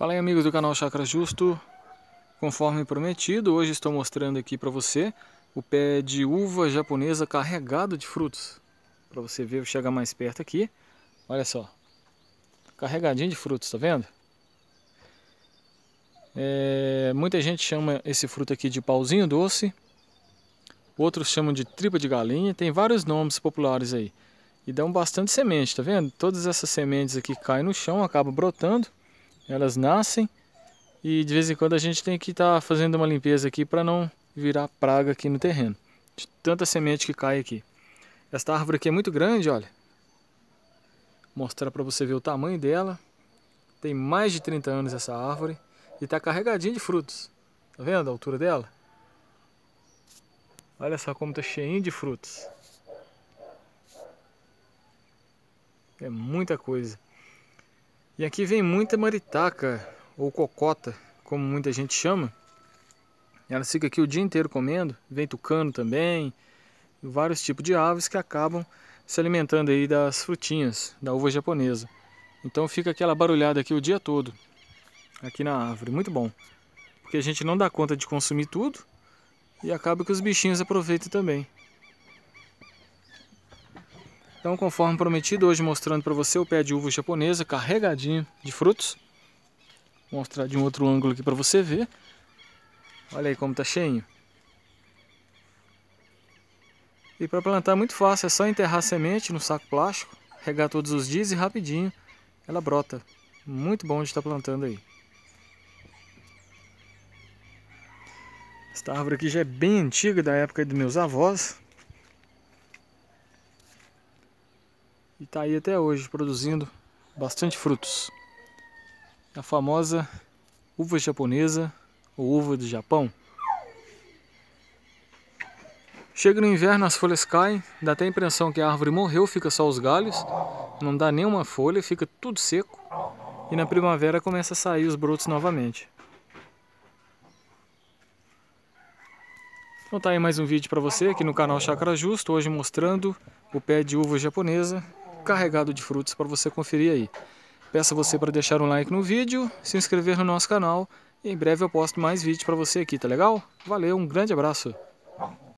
Fala aí amigos do canal Chakra Justo, conforme prometido, hoje estou mostrando aqui para você o pé de uva japonesa carregado de frutos. Para você ver, eu chegar mais perto aqui, olha só, carregadinho de frutos, tá vendo? É, muita gente chama esse fruto aqui de pauzinho doce, outros chamam de tripa de galinha, tem vários nomes populares aí. E dão bastante semente, tá vendo? Todas essas sementes aqui caem no chão, acabam brotando elas nascem e de vez em quando a gente tem que estar tá fazendo uma limpeza aqui para não virar praga aqui no terreno. De tanta semente que cai aqui. Esta árvore aqui é muito grande, olha. Vou mostrar para você ver o tamanho dela. Tem mais de 30 anos essa árvore e está carregadinha de frutos. Tá vendo a altura dela? Olha só como está cheinho de frutos. É muita coisa. E aqui vem muita maritaca, ou cocota, como muita gente chama. Ela fica aqui o dia inteiro comendo, vem tucano também, vários tipos de aves que acabam se alimentando aí das frutinhas, da uva japonesa. Então fica aquela barulhada aqui o dia todo, aqui na árvore, muito bom. Porque a gente não dá conta de consumir tudo e acaba que os bichinhos aproveitam também. Então, conforme prometido, hoje mostrando para você o pé de uva japonesa carregadinho de frutos. Vou mostrar de um outro ângulo aqui para você ver. Olha aí como tá cheio. E para plantar é muito fácil, é só enterrar a semente no saco plástico, regar todos os dias e rapidinho ela brota. Muito bom de estar tá plantando aí. Esta árvore aqui já é bem antiga, da época dos meus avós. E está aí até hoje, produzindo bastante frutos. A famosa uva japonesa, ou uva do Japão. Chega no inverno, as folhas caem, dá até a impressão que a árvore morreu, fica só os galhos, não dá nenhuma folha, fica tudo seco. E na primavera começa a sair os brotos novamente. Então tá aí mais um vídeo para você aqui no canal Chakra Justo, hoje mostrando o pé de uva japonesa carregado de frutos para você conferir aí. Peço a você para deixar um like no vídeo, se inscrever no nosso canal e em breve eu posto mais vídeo para você aqui, tá legal? Valeu, um grande abraço!